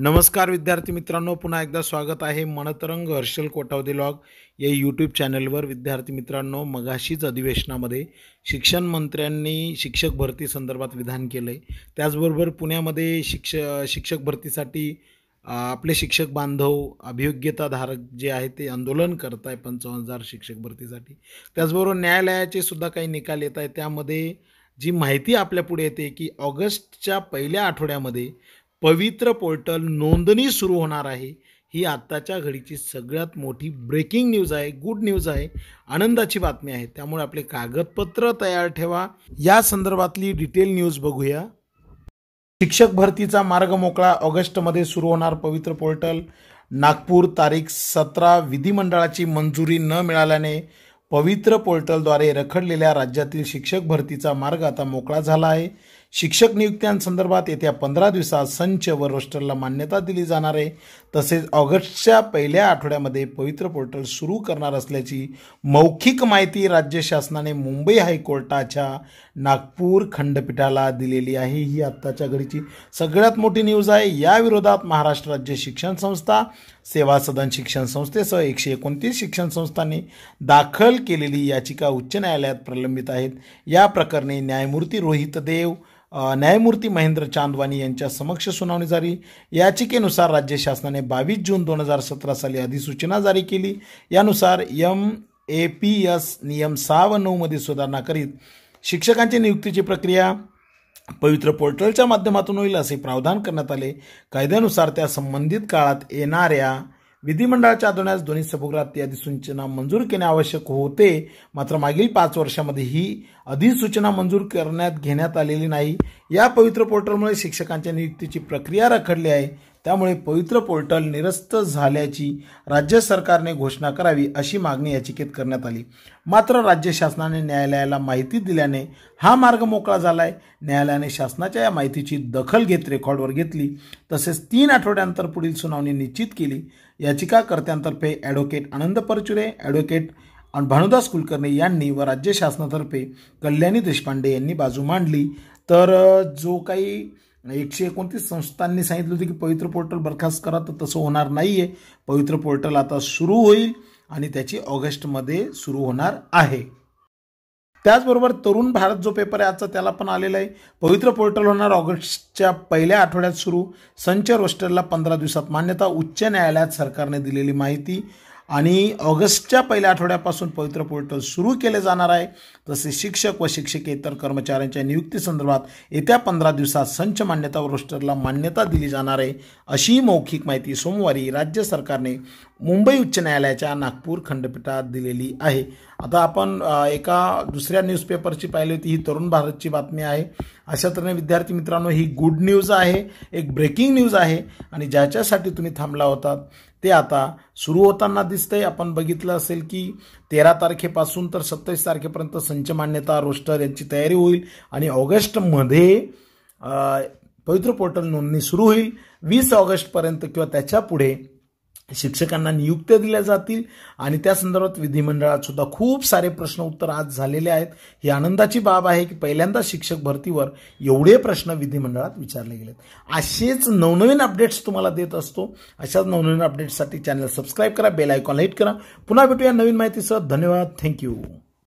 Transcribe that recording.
नमस्कार विद्यार्थी मित्रांनो पुन्हा एकदा स्वागत आहे मनतरंग हर्षल कोटावदे लॉग या यूट्यूब चॅनलवर विद्यार्थी मित्रांनो मगाशीच अधिवेशनामध्ये शिक्षण मंत्र्यांनी शिक्षक भरती संदर्भात विधान केलं आहे त्याचबरोबर पुण्यामध्ये शिक्ष शिक्षक भरतीसाठी आपले शिक्षक बांधव अभियोग्यताधारक जे आहे ते आंदोलन करत आहे पंचावन्न हजार शिक्षक भरतीसाठी त्याचबरोबर न्यायालयाचे सुद्धा काही निकाल येत आहे त्यामध्ये जी माहिती आपल्यापुढे येते की ऑगस्टच्या पहिल्या आठवड्यामध्ये पवित्र पोर्टल नोंदणी सुरू होणार आहे ही आत्ताच्या घडीची सगळ्यात मोठी ब्रेकिंग न्यूज आहे गुड न्यूज आहे आनंदाची बातमी आहे त्यामुळे आपले कागदपत्र तयार ठेवा या संदर्भातली डिटेल न्यूज बघूया शिक्षक भरतीचा मार्ग मोकळा ऑगस्टमध्ये सुरू होणार पवित्र पोर्टल नागपूर तारीख सतरा विधिमंडळाची मंजुरी न मिळाल्याने पवित्र पोर्टलद्वारे रखडलेल्या राज्यातील शिक्षक भरतीचा मार्ग आता मोकळा झाला आहे शिक्षक नियुक्त्यांसंदर्भात येत्या पंधरा दिवसात संच व रोस्टरला मान्यता दिली जाणार आहे तसेच ऑगस्टच्या पहिल्या आठवड्यामध्ये पवित्र पोर्टल सुरू करणार असल्याची मौखिक माहिती राज्य शासनाने मुंबई हायकोर्टाच्या नागपूर खंडपीठाला दिलेली आहे ही आत्ताच्या घडीची सगळ्यात मोठी न्यूज आहे याविरोधात महाराष्ट्र राज्य शिक्षण संस्था सेवा सदन शिक्षण संस्थेसह एकशे एकोणतीस शिक्षण संस्थांनी दाखल केलेली याचिका उच्च न्यायालयात प्रलंबित आहेत या प्रकरणी न्यायमूर्ती रोहित देव न्यायमूर्ती महेंद्र चांदवानी यांच्या समक्ष सुनावणी झाली याचिकेनुसार राज्य शासनाने बावीस जून दोन हजार सतरा साली अधिसूचना जारी केली यानुसार यम ए पी एस नियम सहा व नऊमध्ये सुधारणा करीत शिक्षकांची नियुक्तीची प्रक्रिया पवित्र पोर्टलच्या माध्यमातून होईल असे प्रावधान करण्यात आले कायद्यानुसार त्या संबंधित काळात येणाऱ्या विधिमंडळाच्या आदोण्यास दोन्ही सभागृहात सूचना अधिसूचना मंजूर करणे आवश्यक होते मात्र मागील पाच वर्षामध्ये ही अधिसूचना मंजूर करण्यात घेण्यात आलेली नाही या पवित्र पोर्टलमुळे शिक्षकांच्या नियुक्तीची प्रक्रिया रखडली आहे त्यामुळे पवित्र पोर्टल निरस्त झाल्याची राज्य सरकारने घोषणा करावी अशी मागणी याचिकेत करण्यात आली मात्र राज्य शासनाने न्यायालयाला माहिती दिल्याने हा मार्ग मोकळा झाला आहे न्यायालयाने शासनाच्या या माहितीची दखल घेत रेकॉर्डवर घेतली तसेच तीन आठवड्यानंतर पुढील सुनावणी निश्चित केली याचिकाकर्त्यांतर्फे ॲडव्होकेट आनंद परचुरे ॲडव्होकेट भानुदास कुलकर्णी यांनी व राज्य शासनातर्फे कल्याणी देशपांडे यांनी बाजू मांडली तर जो काही एकशे एकोणतीस संस्थांनी सांगितलं होतं की पवित्र पोर्टल बरखास्त करा तर तसं होणार नाही आहे पवित्र पोर्टल आता सुरू होईल आणि त्याची ऑगस्टमध्ये सुरू होणार आहे त्याचबरोबर तरुण भारत जो पेपर आहे आजचा त्याला पण आलेला आहे पवित्र पोर्टल होणार ऑगस्टच्या पहिल्या आठवड्यात सुरू संचर रोस्टरला पंधरा दिवसात मान्यता उच्च न्यायालयात सरकारने दिलेली माहिती आणि ऑगस्टच्या पहिल्या आठवड्यापासून पवित्र पोर्टल सुरू केले जाणार आहे तसे शिक्षक व शिक्षकेतर कर्मचाऱ्यांच्या नियुक्तीसंदर्भात येत्या पंधरा दिवसात संच मान्यता रोस्टरला मान्यता दिली जाणार आहे अशी मौखिक माहिती सोमवारी राज्य सरकारने मुंबई उच्च न्यायालयाच्या नागपूर खंडपीठात दिलेली आहे आता आपण एका दुसऱ्या न्यूजपेपरची पाहिली होती ही तरुण भारतची बातमी आहे अशा तऱ्हेने विद्यार्थी मित्रांनो ही गुड न्यूज आहे एक ब्रेकिंग न्यूज आहे आणि ज्याच्यासाठी तुम्ही थांबला होता ते आता सुरू होताना दिसतंय आपण बघितलं असेल की तेरा तारखेपासून तर सत्तावीस तारखेपर्यंत संच मान्यता रोस्टर यांची तयारी होईल आणि ऑगस्टमध्ये पवित्र पोर्टल नोंदणी सुरू होईल वीस ऑगस्टपर्यंत किंवा त्याच्या पुढे शिक्षकांना नियुक्त्या दिल्या जातील आणि त्या संदर्भात विधिमंडळात सुद्धा खूप सारे प्रश्न उत्तर आज झालेले आहेत ही आनंदाची बाब आहे की पहिल्यांदा शिक्षक भरतीवर एवढे प्रश्न विधिमंडळात विचारले गेलेत असेच नवनवीन अपडेट्स तुम्हाला देत असतो अशाच नवनवीन अपडेट्ससाठी चॅनल सबस्क्राईब करा बेल आयकॉन हिट करा पुन्हा भेटूया नवीन माहितीसह धन्यवाद थँक्यू